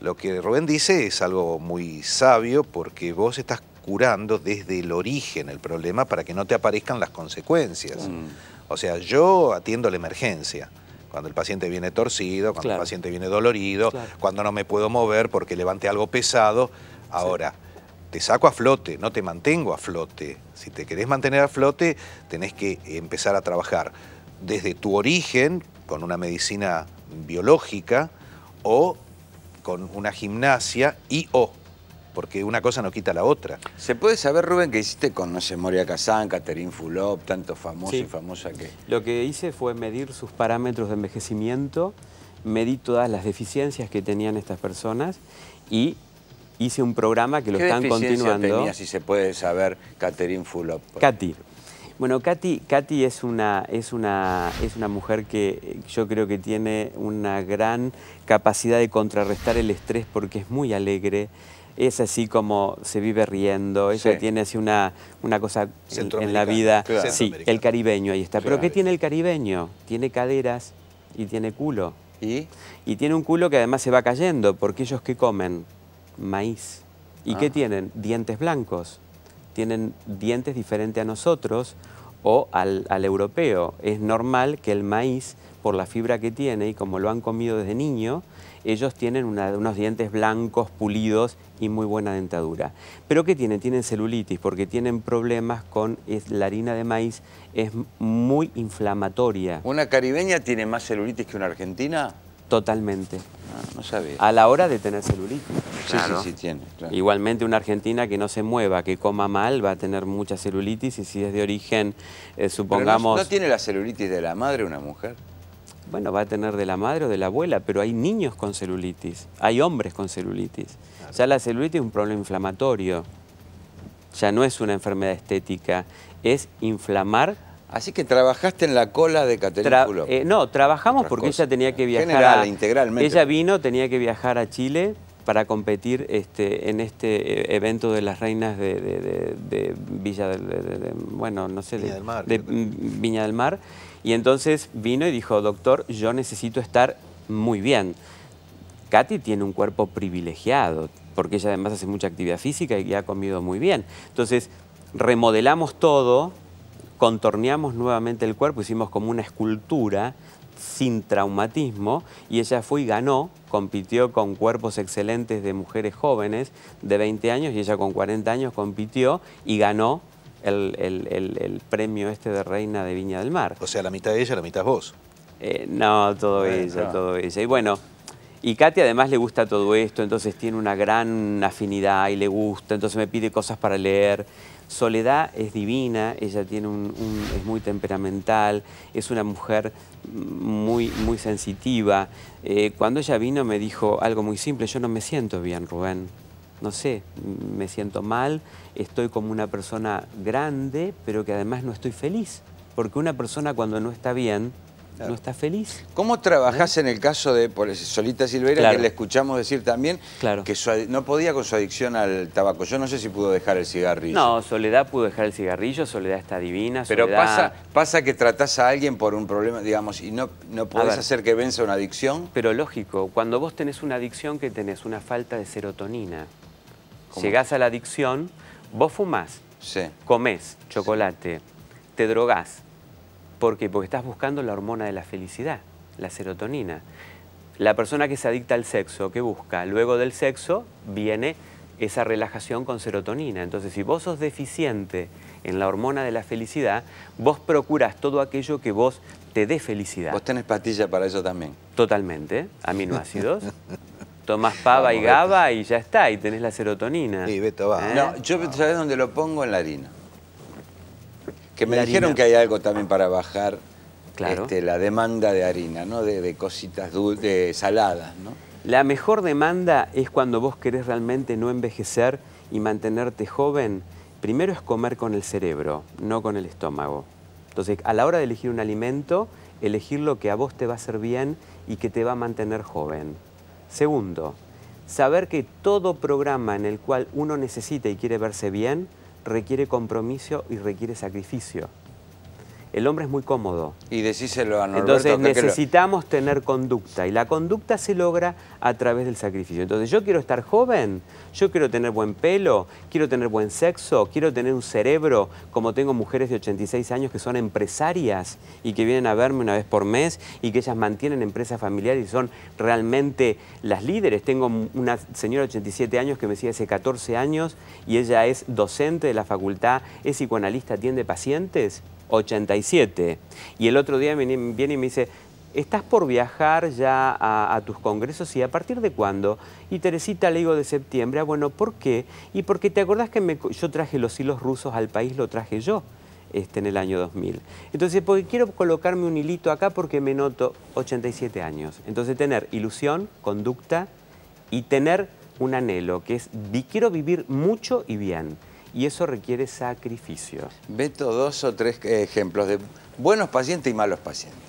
Lo que Rubén dice es algo muy sabio porque vos estás curando desde el origen el problema para que no te aparezcan las consecuencias. Mm. O sea, yo atiendo la emergencia. Cuando el paciente viene torcido, cuando el paciente viene dolorido, cuando no me puedo mover porque levante algo pesado. Ahora, te saco a flote, no te mantengo a flote. Si te querés mantener a flote, tenés que empezar a trabajar desde tu origen, con una medicina biológica, o con una gimnasia y o, porque una cosa no quita la otra. ¿Se puede saber, Rubén, qué hiciste con, no sé, Moria Kazan, Catherine Fulop, tanto famoso y famosa que...? Lo que hice fue medir sus parámetros de envejecimiento, medí todas las deficiencias que tenían estas personas y hice un programa que lo están continuando. Tenía, si se puede saber, Caterín Fulop? Katy. Bueno, Katy, Katy es, una, es, una, es una mujer que eh, yo creo que tiene una gran capacidad de contrarrestar el estrés porque es muy alegre, es así como se vive riendo, ella tiene así una, una cosa en la vida. Sí, el caribeño ahí está. Pero ¿qué tiene el caribeño? Tiene caderas y tiene culo. ¿Y? Y tiene un culo que además se va cayendo, porque ellos que comen maíz. ¿Y qué ah. tienen? Dientes blancos tienen dientes diferentes a nosotros o al, europeo. Es normal que el maíz, por la fibra que tiene y como lo han comido desde niño, ellos tienen una, unos dientes blancos, pulidos y muy buena dentadura. ¿Pero qué tienen? Tienen celulitis porque tienen problemas con la harina de maíz, es muy inflamatoria. ¿Una caribeña tiene más celulitis que una argentina? Totalmente. Ah, no sabía. A la hora de tener celulitis. Sí, sí, sí, tiene. Igualmente una argentina que no se mueva, que coma mal, va a tener mucha celulitis y si es de origen, eh, supongamos... no, tiene la celulitis de la madre una mujer? bueno, va a tener de la madre o de la abuela, pero hay niños con celulitis, hay hombres con celulitis. Ya la celulitis es un problema inflamatorio, ya no es una enfermedad estética, es inflamar Así que trabajaste en la cola de Caterina eh, no, trabajamos porque ella tenía que viajar. a, integralmente. Ella vino, tenía que viajar a Chile para competir este, en este eh, evento de las reinas de, Villa bueno, no sé, Viña del Mar. De, mm, Viña del Mar. Y entonces vino y dijo, doctor, yo necesito estar muy bien. Katy tiene un cuerpo privilegiado, porque ella además hace mucha actividad física y ha comido muy bien. Entonces, remodelamos todo contorneamos nuevamente el cuerpo, hicimos como una escultura sin traumatismo y ella fue y ganó, compitió con cuerpos excelentes de mujeres jóvenes de 20 años y ella con 40 años compitió y ganó el, premio este de Reina de Viña del Mar. O sea, la mitad de ella, la mitad vos. Eh, no, todo ella, todo ella. Y bueno, y Katy además le gusta todo esto, entonces tiene una gran afinidad y le gusta, entonces me pide cosas para leer. Soledad es divina, ella tiene un, es muy temperamental, es una mujer muy, muy sensitiva. Eh, cuando ella vino me dijo algo muy simple, yo no me siento bien, Rubén. No sé, me siento mal, estoy como una persona grande, pero que además no estoy feliz. Porque una persona cuando no está bien, no está feliz. ¿Cómo ¿Eh? trabajás en el caso de Solita Silveira, que le escuchamos decir también que no podía con su adicción al tabaco? Yo no sé si pudo dejar el cigarrillo. No, Soledad pudo dejar el cigarrillo, Soledad está divina. Pero pasa, que tratás a alguien por un problema, digamos, y no, no podés hacer que venza una adicción. Pero lógico, cuando vos tenés una adicción, que tenés? Una falta de serotonina. Llegás a la adicción, vos fumás, comés chocolate, te drogás, ¿Por qué? Porque estás buscando la hormona de la felicidad, la serotonina. La persona que se adicta al sexo, ¿qué busca? Luego del sexo viene esa relajación con serotonina. Entonces, si vos sos deficiente en la hormona de la felicidad, vos procuras todo aquello que vos te dé felicidad. Vos tenés pastilla para eso también. Totalmente, aminoácidos. Tomás pava y gaba y ya está, y tenés la serotonina. Sí, Beto, va. ¿Eh? No, yo, ¿sabés dónde lo pongo? En la harina. Que me dijeron que hay algo también para bajar este, la demanda de harina, ¿no? De, cositas de saladas, ¿no? La mejor demanda es cuando vos querés realmente no envejecer y mantenerte joven. Primero es comer con el cerebro, no con el estómago. Entonces, a la hora de elegir un alimento, elegir lo que a vos te va a hacer bien y que te va a mantener joven. Segundo, saber que todo programa en el cual uno necesita y quiere verse bien requiere compromiso y requiere sacrificio el hombre es muy cómodo. Y decíselo a Norberto. Entonces necesitamos tener conducta y la conducta se logra a través del sacrificio. Entonces yo quiero estar joven, yo quiero tener buen pelo, quiero tener buen sexo, quiero tener un cerebro, como tengo mujeres de 86 años que son empresarias y que vienen a verme una vez por mes y que ellas mantienen empresas familiares y son realmente las líderes. Tengo una señora de 87 años que me sigue hace 14 años y ella es docente de la facultad, es psicoanalista, atiende pacientes. 87. Y el otro día viene y me dice, estás por viajar ya a, tus congresos y a partir de cuándo? Y Teresita le digo de septiembre, ah, bueno, ¿por qué? Y porque te acordás que yo traje los hilos rusos al país, lo traje yo. Este, en el año 2000. Entonces, porque quiero colocarme un hilito acá porque me noto 87 años. Entonces, tener ilusión, conducta y tener un anhelo, que es quiero vivir mucho y bien y eso requiere sacrificio. Veto dos o tres eh, ejemplos de buenos pacientes y malos pacientes.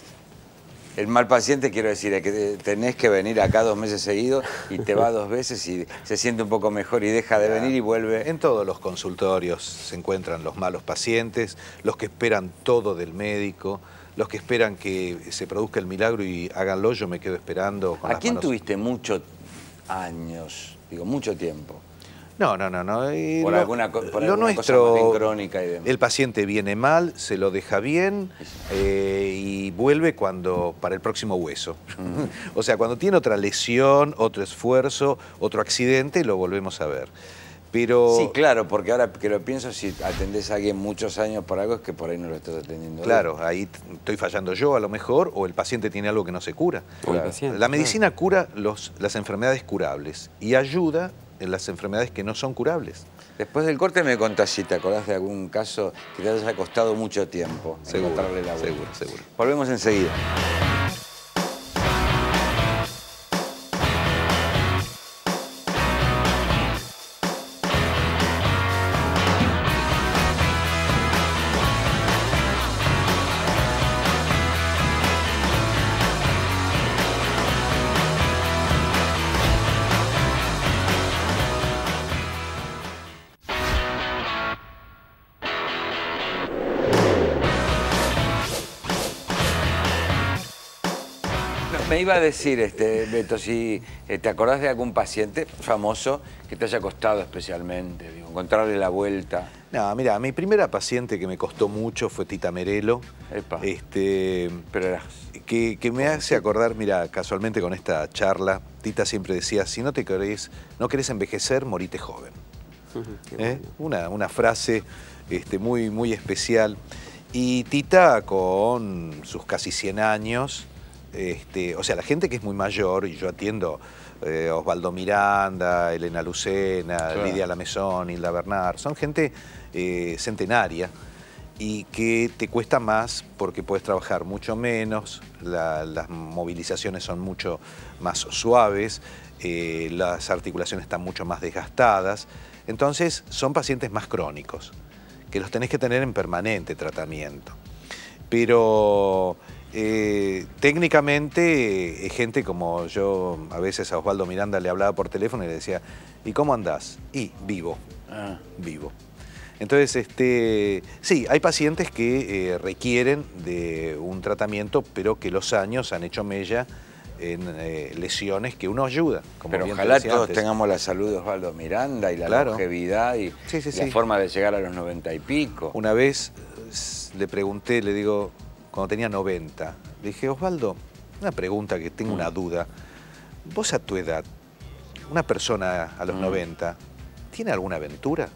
El mal paciente, quiero decir, es que tenés que venir acá dos meses seguidos y te va dos veces y se siente un poco mejor y deja de venir y vuelve. En todos los consultorios se encuentran los malos pacientes, los que esperan todo del médico, los que esperan que se produzca el milagro y háganlo, yo me quedo esperando. Con ¿A quién tuviste muchos años, digo, mucho tiempo? No, no, no. no. por por alguna nuestro, crónica y demás. El paciente viene mal, se lo deja bien eh, y vuelve cuando para el próximo hueso. Mm. o sea, cuando tiene otra lesión, otro esfuerzo, otro accidente, lo volvemos a ver. Pero... Sí, claro, porque ahora que lo pienso, si atendés a alguien muchos años por algo, es que por ahí no lo estás atendiendo. Claro, ahí estoy fallando yo a lo mejor, o el paciente tiene algo que no se cura. la medicina cura los, las enfermedades curables y ayuda en las enfermedades que no son curables. Después del corte me contás si te acordás de algún caso que te haya costado mucho tiempo seguro, encontrarle la Seguro, seguro. Volvemos enseguida. iba a decir, este, Beto, si eh, te acordás de algún paciente famoso que te haya costado especialmente, encontrarle la vuelta. No, mira, mi primera paciente que me costó mucho fue Tita Merelo. Este, Pero que, me hace acordar, mira, casualmente con esta charla, Tita siempre decía, si no te querés, no querés envejecer, morite joven. ¿Eh? una, frase este, muy, muy especial. Y Tita, con sus casi 100 años, este, o sea, la gente que es muy mayor, y yo atiendo eh, Osvaldo Miranda, Elena Lucena, Lidia Lamezón, Hilda Bernard, son gente eh, centenaria y que te cuesta más porque puedes trabajar mucho menos, las movilizaciones son mucho más suaves, eh, las articulaciones están mucho más desgastadas, entonces son pacientes más crónicos, que los tenés que tener en permanente tratamiento. Pero eh, técnicamente, eh, gente como yo a veces a Osvaldo Miranda le hablaba por teléfono y le decía, ¿y cómo andás? Y vivo, ah. vivo. Entonces, este, sí, hay pacientes que eh, requieren de un tratamiento, pero que los años han hecho mella en lesiones que uno ayuda. Pero ojalá todos tengamos la salud de Osvaldo Miranda y la longevidad y la forma de llegar a los noventa y pico. Una vez le pregunté, le digo, cuando tenía 90. Le dije, Osvaldo, una pregunta que tengo una mm. duda. Vos a tu edad, una persona a los 90, mm. ¿tiene alguna aventura?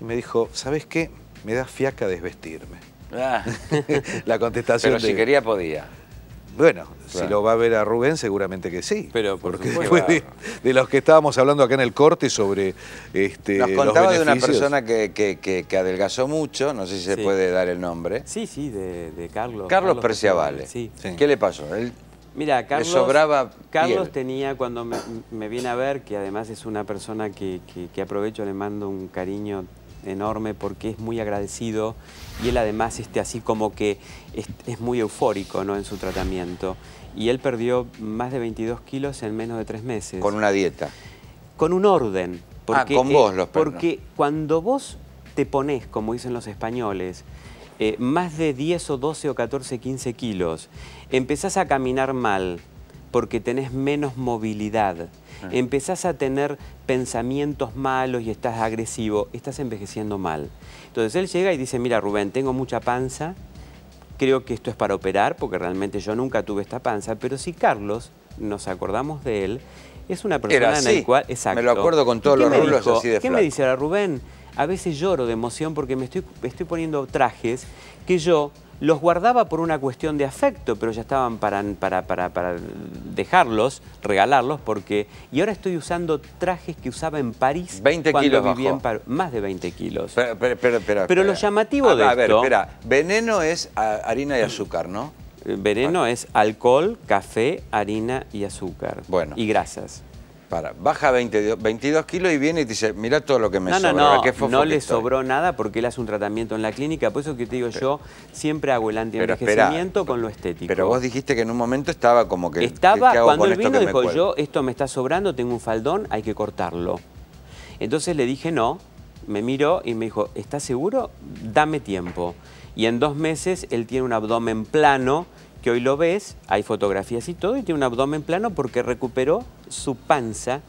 Y me dijo, ¿sabes qué? Me da fiaca desvestirme. Ah. la contestación Pero si quería podía. Bueno, si lo va a ver a Rubén, seguramente que sí. Pero porque de, los que estábamos hablando acá en el corte sobre este, Nos contaba de una persona que, adelgazó mucho, no sé si se puede dar el nombre. Sí, sí, de, Carlos. Carlos, Carlos Sí. ¿Qué le pasó? Él, Mira, Carlos, sobraba Carlos tenía, cuando me, me, viene a ver, que además es una persona que, aprovecho, le mando un cariño enorme porque es muy agradecido y él además este, así como que es, muy eufórico ¿no? en su tratamiento. Y él perdió más de 22 kilos en menos de tres meses. ¿Con una dieta? Con un orden. Ah, porque, con eh, vos Porque cuando vos te pones, como dicen los españoles, eh, más de 10 o 12 o 14, 15 kilos, empezás a caminar mal, porque tenés menos movilidad. Ah. Empezás a tener pensamientos malos y estás agresivo, estás envejeciendo mal. Entonces él llega y dice, mira Rubén, tengo mucha panza, creo que esto es para operar, porque realmente yo nunca tuve esta panza, pero si Carlos, nos acordamos de él, es una persona en la cual... Exacto. Me lo acuerdo con todos los rulos así de ¿Qué me dice ahora Rubén? a veces lloro de emoción porque me estoy, poniendo trajes que yo los guardaba por una cuestión de afecto, pero ya estaban para, dejarlos, regalarlos, porque... Y ahora estoy usando trajes que usaba en París 20 cuando kilos vivía en Más de 20 kilos. Pero, lo llamativo ah, de esto... A ver, Veneno es harina y azúcar, ¿no? Eh, veneno ah. es alcohol, café, harina y azúcar. Bueno. Y grasas. Para, baja 22 kilos y viene y dice, mira todo lo que me no, No, no, no le sobró nada porque él hace un tratamiento en la clínica. Por eso que te digo yo, siempre hago el antienvejecimiento con lo estético. Pero vos dijiste que en un momento estaba como que... Estaba, cuando él vino dijo, yo esto me está sobrando, tengo un faldón, hay que cortarlo. Entonces le dije no, me miró y me dijo, ¿estás seguro? Dame tiempo. Y en dos meses él tiene un abdomen plano que hoy lo ves, hay fotografías y todo, y tiene un abdomen plano porque recuperó su panza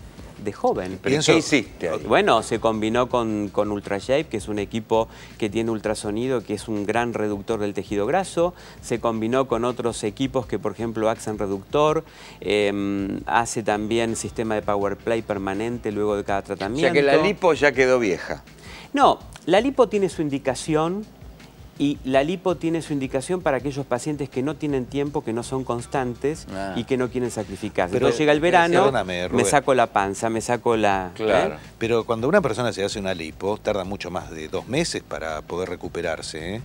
de joven. ¿Pero qué hiciste ahí? Bueno, se combinó con, con Ultrashape, que es un equipo que tiene ultrasonido, que es un gran reductor del tejido graso. Se combinó con otros equipos que, por ejemplo, Axan Reductor. Em, hace también sistema de Power Play permanente luego de cada tratamiento. O sea que la lipo ya quedó vieja. No, la lipo tiene su indicación y la lipo tiene su indicación para aquellos pacientes que no tienen tiempo, que no son constantes ah. y que no quieren sacrificarse. Pero llega el eh, verano, me saco la panza, me saco la... ¿eh? Claro. Pero cuando una persona se hace una lipo, tarda mucho más de dos meses para poder recuperarse. ¿eh?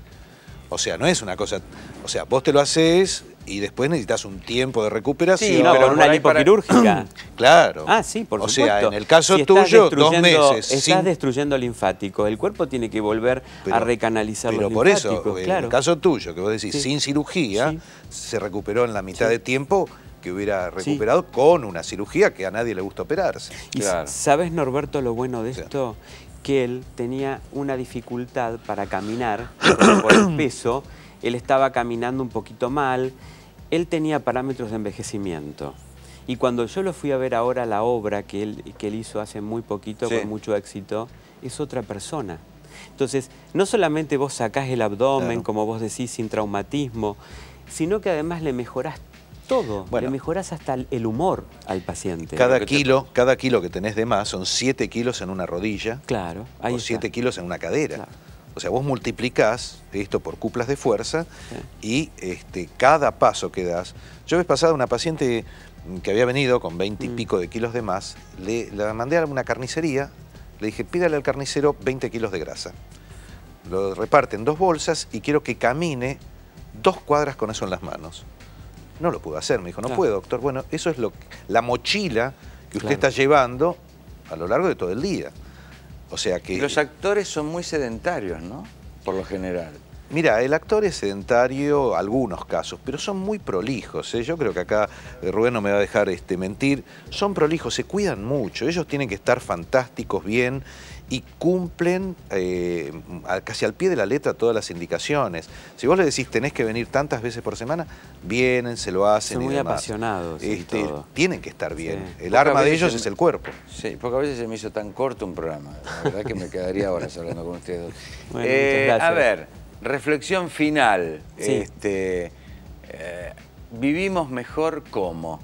O sea, no es una cosa... O sea, vos te lo haces, y después necesitas un tiempo de recuperación. Sí, pero una lipoquirúrgica. claro. Ah, sí, por o O sea, en el caso tuyo, dos meses. Estás destruyendo destruyendo linfático. El cuerpo tiene que volver a recanalizar pero por eso, claro. en el caso tuyo, que vos decís, sin cirugía, se recuperó en la mitad de tiempo que hubiera recuperado con una cirugía que a nadie le gusta operarse. ¿Y sabes, Norberto, lo bueno de esto? Que él tenía una dificultad para caminar por el peso. Él estaba caminando un poquito mal él tenía parámetros de envejecimiento. Y cuando yo lo fui a ver ahora, la obra que él, que él hizo hace muy poquito, con mucho éxito, es otra persona. Entonces, no solamente vos sacás el abdomen, como vos decís, sin traumatismo, sino que además le mejorás todo. le mejorás hasta el humor al paciente. Cada kilo, cada kilo que tenés de más son 7 kilos en una rodilla. Claro. hay o 7 kilos en una cadera. O sea, vos multiplicás esto por cuplas de fuerza y este, cada paso que das. Yo vez pasada una paciente que había venido con 20 y mm. pico de kilos de más, le, mandé a una carnicería, le dije, pídale al carnicero 20 kilos de grasa. Lo reparte en dos bolsas y quiero que camine dos cuadras con eso en las manos. No lo pudo hacer, me dijo, no puedo, doctor. Bueno, eso es lo la mochila que usted está llevando a lo largo de todo el día. O sea que... Los eh, actores son muy sedentarios, ¿no? Por lo general. Mira, el actor es sedentario, algunos casos, pero son muy prolijos. ¿eh? Yo creo que acá eh, Rubén no me va a dejar este, mentir. Son prolijos, se cuidan mucho. Ellos tienen que estar fantásticos, bien y cumplen eh, casi al pie de la letra todas las indicaciones. Si vos le decís tenés que venir tantas veces por semana, vienen, se lo hacen. Son muy apasionados. Este, tienen que estar bien. El arma de ellos es el cuerpo. Sí, porque a veces se me hizo tan corto un programa. La verdad que me quedaría horas hablando con ustedes dos. Eh, a ver, reflexión final. Este, eh, ¿Vivimos mejor cómo?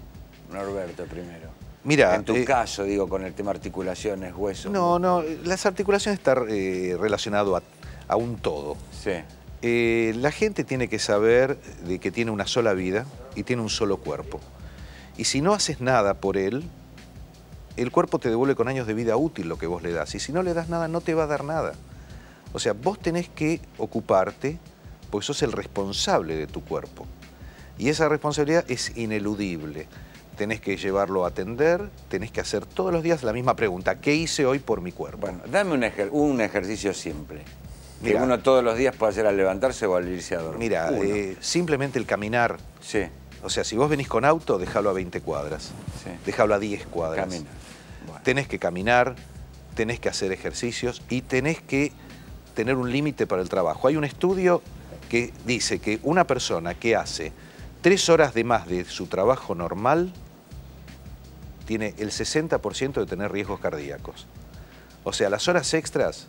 Norberto primero en tu eh, caso, digo, con el tema articulaciones, huesos. No, no, las articulaciones están eh, relacionadas a, un todo. Sí. Eh, la gente tiene que saber de que tiene una sola vida y tiene un solo cuerpo. Y si no haces nada por él, el cuerpo te devuelve con años de vida útil lo que vos le das. Y si no le das nada, no te va a dar nada. O sea, vos tenés que ocuparte porque sos el responsable de tu cuerpo. Y esa responsabilidad es ineludible tenés que llevarlo a atender, tenés que hacer todos los días la misma pregunta, ¿qué hice hoy por mi cuerpo? Bueno, dame un, ejercicio simple. que uno todos los días puede hacer al levantarse o al irse a dormir. Mira, eh, simplemente el caminar. Sí. O sea, si vos venís con auto, déjalo a 20 cuadras. Sí. Déjalo a 10 cuadras. Camina. Tenés que caminar, tenés que hacer ejercicios y tenés que tener un límite para el trabajo. Hay un estudio que dice que una persona que hace tres horas de más de su trabajo normal tiene el 60% de tener riesgos cardíacos. O sea, las horas extras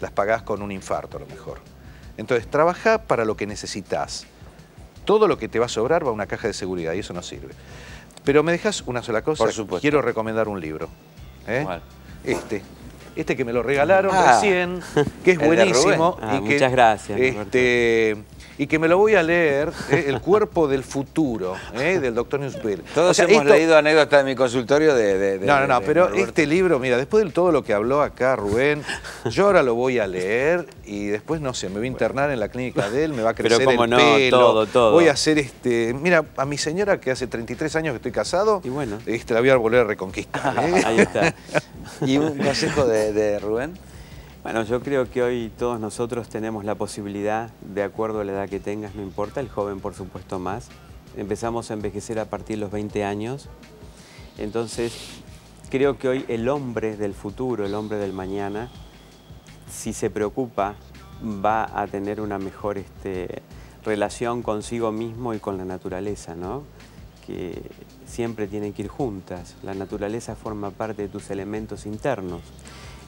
las pagás con un infarto a lo mejor. Entonces, trabaja para lo que necesitas. Todo lo que te va a sobrar va a una caja de seguridad y eso no sirve. Pero me dejas una sola cosa. Quiero recomendar un libro. ¿eh? Este. Este que me lo regalaron ah. recién, que es buenísimo. Ah, muchas gracias. Este, y que me lo voy a leer, eh, El cuerpo del futuro, eh, del doctor Newsbill. Todos hemos leído anécdotas de mi consultorio de... no, no, no, pero este libro, mira, después de todo lo que habló acá Rubén, yo ahora lo voy a leer y después, no sé, me voy a internar en la clínica de él, me va a crecer pero el no, todo, voy a hacer este... Mira, a mi señora que hace 33 años que estoy casado, y bueno. Este, la voy a volver a reconquistar. Ahí ¿eh? está. ¿Y un consejo de Rubén? Bueno, yo creo que hoy todos nosotros tenemos la posibilidad, de acuerdo a la edad que tengas, no importa, el joven por supuesto más, empezamos a envejecer a partir de los 20 años, entonces creo que hoy el hombre del futuro, el hombre del mañana, si se preocupa, va a tener una mejor este, relación consigo mismo y con la naturaleza, ¿no? que siempre tienen que ir juntas. La naturaleza forma parte de tus elementos internos.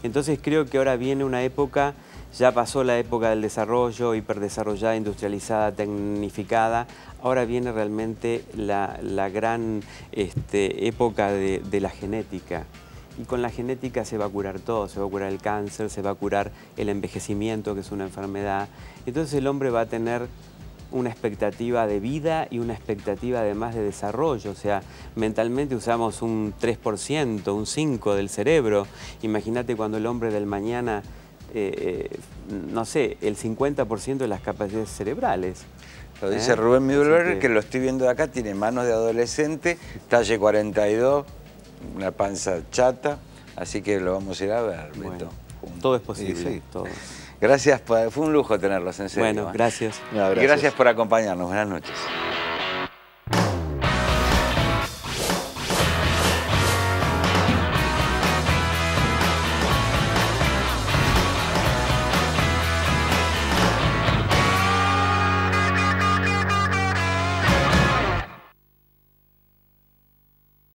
Entonces creo que ahora viene una época, ya pasó la época del desarrollo, hiperdesarrollada, industrializada, tecnificada, ahora viene realmente la, gran este, época de, de la genética y con la genética se va a curar todo, se va a curar el cáncer, se va a curar el envejecimiento, que es una enfermedad. Entonces el hombre va a tener una expectativa de vida y una expectativa además de desarrollo. O sea, mentalmente usamos un 3%, un 5% del cerebro. Imagínate cuando el hombre del mañana, eh, eh, no sé, el 50% de las capacidades cerebrales. Lo dice ¿Eh? Rubén Müller, que... lo estoy viendo de acá, tiene manos de adolescente, talle 42, una panza chata, así que lo vamos a ir a ver, bueno, Todo es posible, Gracias, fue un lujo tenerlos, en serio. Bueno, ¿eh? gracias. gracias. Gracias por acompañarnos. Buenas noches.